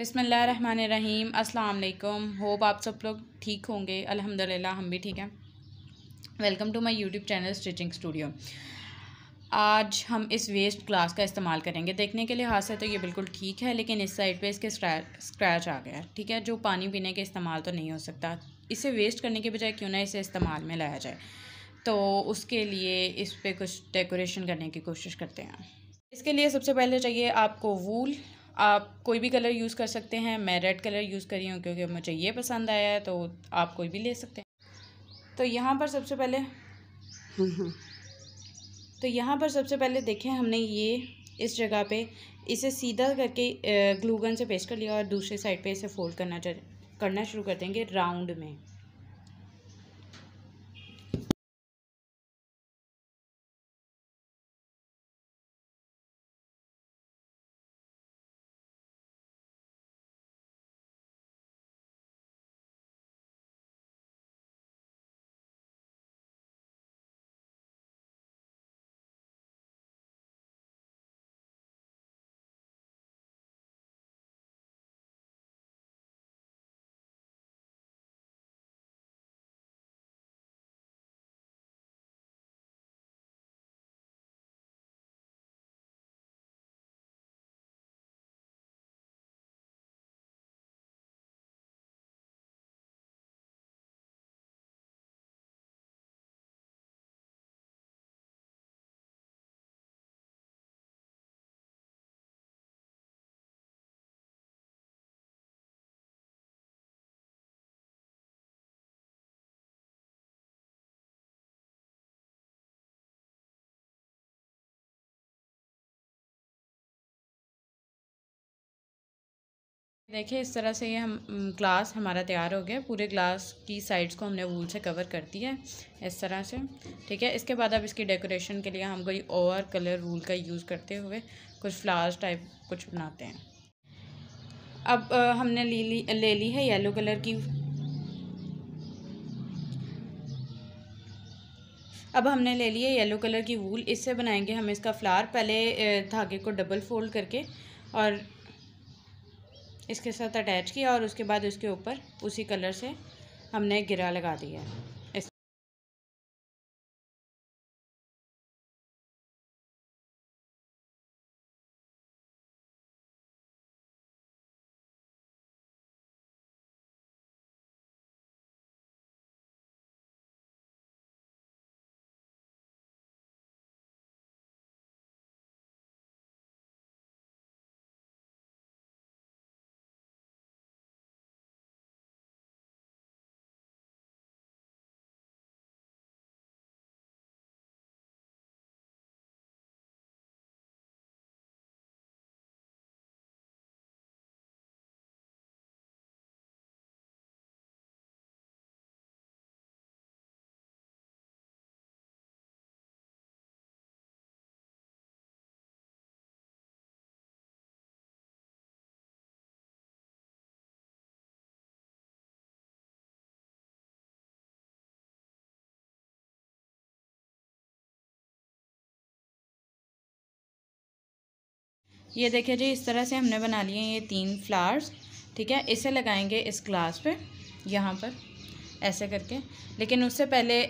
बिसमीम अस्सलाम होप आप सब लोग ठीक होंगे अल्हम्दुलिल्लाह हम भी ठीक हैं welcome to my YouTube channel stitching studio आज हम इस वेस्ट क्लास का इस्तेमाल करेंगे देखने के लिहाज से तो ये बिल्कुल ठीक है लेकिन इस साइड पे इसके स्क्रैच आ गया है ठीक है जो पानी पीने के इस्तेमाल तो नहीं हो सकता इसे वेस्ट करने के बजाय क्यों ना इसे इस्तेमाल में लाया जाए तो उसके लिए इस पर कुछ डेकोरेशन करने की कोशिश करते हैं इसके लिए सबसे पहले चाहिए आपको वूल आप कोई भी कलर यूज़ कर सकते हैं मैं रेड कलर यूज़ करी हूँ क्योंकि मुझे ये पसंद आया है तो आप कोई भी ले सकते हैं तो यहाँ पर सबसे पहले तो यहाँ पर सबसे पहले देखें हमने ये इस जगह पे इसे सीधा करके ग्लूगन से पेस्ट कर लिया और दूसरी साइड पे इसे फोल्ड करना करना शुरू कर देंगे राउंड में देखिए इस तरह से ये हम ग्लास हमारा तैयार हो गया पूरे ग्लास की साइड्स को हमने वूल से कवर कर दिया है इस तरह से ठीक है इसके बाद अब इसकी डेकोरेशन के लिए हम कोई और कलर वूल का यूज़ करते हुए कुछ फ्लावर्स टाइप कुछ बनाते हैं अब आ, हमने ली ली ले ली है येलो कलर की अब हमने ले ली है येलो कलर की वूल इससे बनाएंगे हम इसका फ्लावर पहले धागे को डबल फोल्ड करके और इसके साथ अटैच किया और उसके बाद उसके ऊपर उसी कलर से हमने गिरा लगा दिया ये देखिए जी इस तरह से हमने बना लिए ये तीन फ्लावर्स ठीक है इसे लगाएंगे इस ग्लास पे यहाँ पर ऐसे करके लेकिन उससे पहले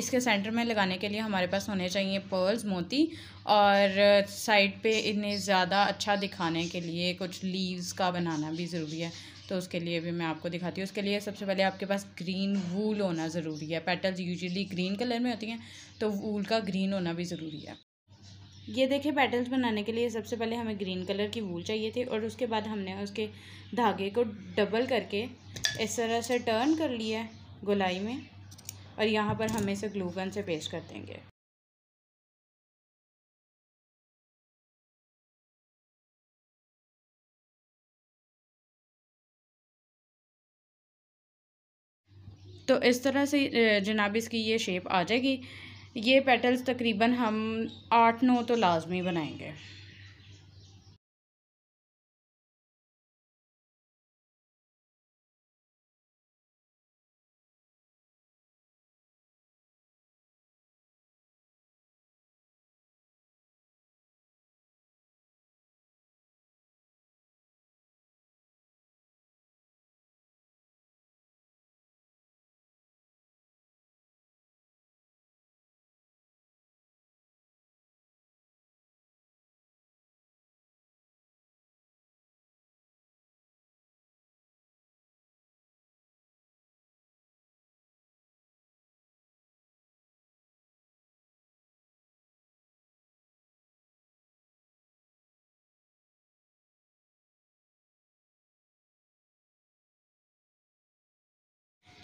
इसके सेंटर में लगाने के लिए हमारे पास होने चाहिए पर्ल्स मोती और साइड पे इन्हें ज़्यादा अच्छा दिखाने के लिए कुछ लीव्स का बनाना भी ज़रूरी है तो उसके लिए भी मैं आपको दिखाती हूँ उसके लिए सबसे पहले आपके पास ग्रीन वूल होना ज़रूरी है पेटल्स यूजली ग्रीन कलर में होती हैं तो वूल का ग्रीन होना भी ज़रूरी है ये देखिए पेटल्स बनाने के लिए सबसे पहले हमें ग्रीन कलर की वूल चाहिए थी और उसके बाद हमने उसके धागे को डबल करके इस तरह से टर्न कर लिया गोलाई में और यहाँ पर हम इसे ग्लू गन से पेस्ट कर देंगे तो इस तरह से जनाब इसकी ये शेप आ जाएगी ये पेटल्स तकरीबन हम आठ नौ तो लाजमी बनाएंगे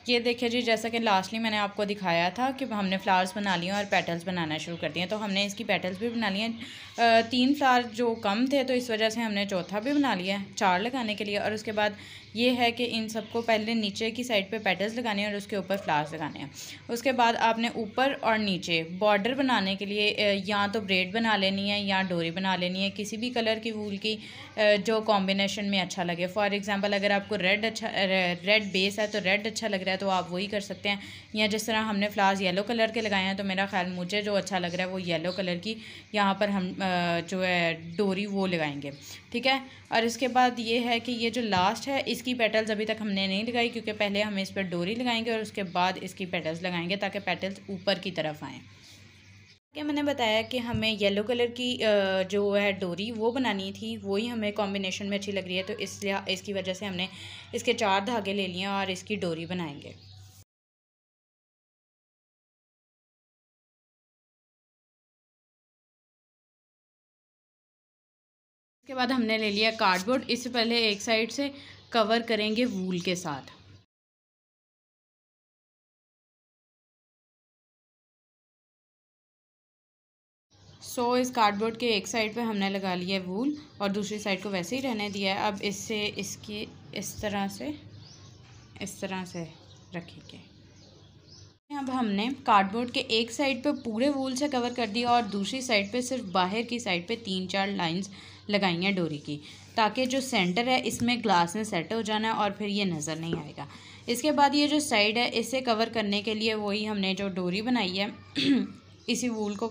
ये देखिए जी जैसा कि लास्टली मैंने आपको दिखाया था कि हमने फ्लावर्स बना लिए और पेटल्स बनाना शुरू कर दिए तो हमने इसकी पेटल्स भी बना लिए तीन फ्लावर जो कम थे तो इस वजह से हमने चौथा भी बना लिया चार लगाने के लिए और उसके बाद ये है कि इन सबको पहले नीचे की साइड पे पेटल्स लगाने हैं और उसके ऊपर फ्लावर्स लगाने हैं उसके बाद आपने ऊपर और नीचे बॉर्डर बनाने के लिए या तो ब्रेड बना लेनी है या डोरी बना लेनी है किसी भी कलर की वूल की जो कॉम्बिनेशन में अच्छा लगे फॉर एग्ज़ाम्पल अगर आपको रेड अच्छा रेड बेस है तो रेड अच्छा लग रहा है तो आप वही कर सकते हैं या जिस तरह हमने फ्लावर्स येलो कलर के लगाए हैं तो मेरा ख्याल मुझे जो अच्छा लग रहा है वो येलो कलर की यहाँ पर हम जो है डोरी वो लगाएंगे ठीक है और इसके बाद ये है कि ये जो लास्ट है इस इसकी पेटल्स अभी तक हमने नहीं लगाई क्योंकि पहले हम इस पर डोरी लगाएंगे और उसके बाद इसकी पेटल्स लगाएंगे ताकि पेटल्स ऊपर की तरफ आएँ क्या मैंने बताया कि हमें येलो कलर की जो है डोरी वो बनानी थी वही हमें कॉम्बिनेशन में अच्छी लग रही है तो इसलिए इसकी वजह से हमने इसके चार धागे ले लिए और इसकी डोरी बनाएंगे इसके बाद हमने ले लिया कार्डबोर्ड इससे पहले एक साइड से कवर करेंगे वूल के साथ सो so, इस कार्डबोर्ड के एक साइड पे हमने लगा लिया है वूल और दूसरी साइड को वैसे ही रहने दिया है अब इससे इसकी इस तरह से इस तरह से रखेंगे अब हमने कार्डबोर्ड के एक साइड पे पूरे वूल से कवर कर दिया और दूसरी साइड पे सिर्फ बाहर की साइड पे तीन चार लाइंस लगाई हैं डोरी की ताकि जो सेंटर है इसमें ग्लास में सेट हो जाना है और फिर ये नज़र नहीं आएगा इसके बाद ये जो साइड है इसे कवर करने के लिए वही हमने जो डोरी बनाई है इसी वूल को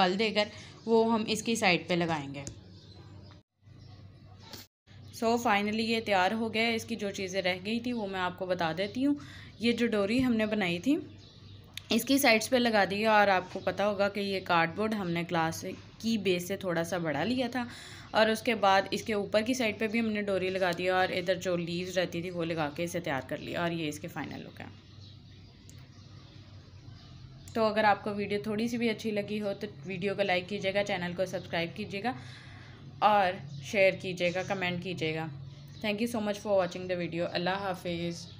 बल देकर वो हम इसकी साइड पे लगाएंगे सो so, फाइनली ये तैयार हो गया इसकी जो चीज़ें रह गई थी वो मैं आपको बता देती हूँ ये जो डोरी हमने बनाई थी इसकी साइड्स पे लगा दी और आपको पता होगा कि ये कार्डबोर्ड हमने ग्लास की बेस से थोड़ा सा बढ़ा लिया था और उसके बाद इसके ऊपर की साइड पे भी हमने डोरी लगा दी और इधर जो लीव्स रहती थी वो लगा के इसे तैयार कर लिया और ये इसके फाइनल लुक है तो अगर आपको वीडियो थोड़ी सी भी अच्छी लगी हो तो वीडियो को लाइक कीजिएगा चैनल को सब्सक्राइब कीजिएगा और शेयर कीजिएगा कमेंट कीजिएगा thank you so much for watching the video अल्लाह हाफिज़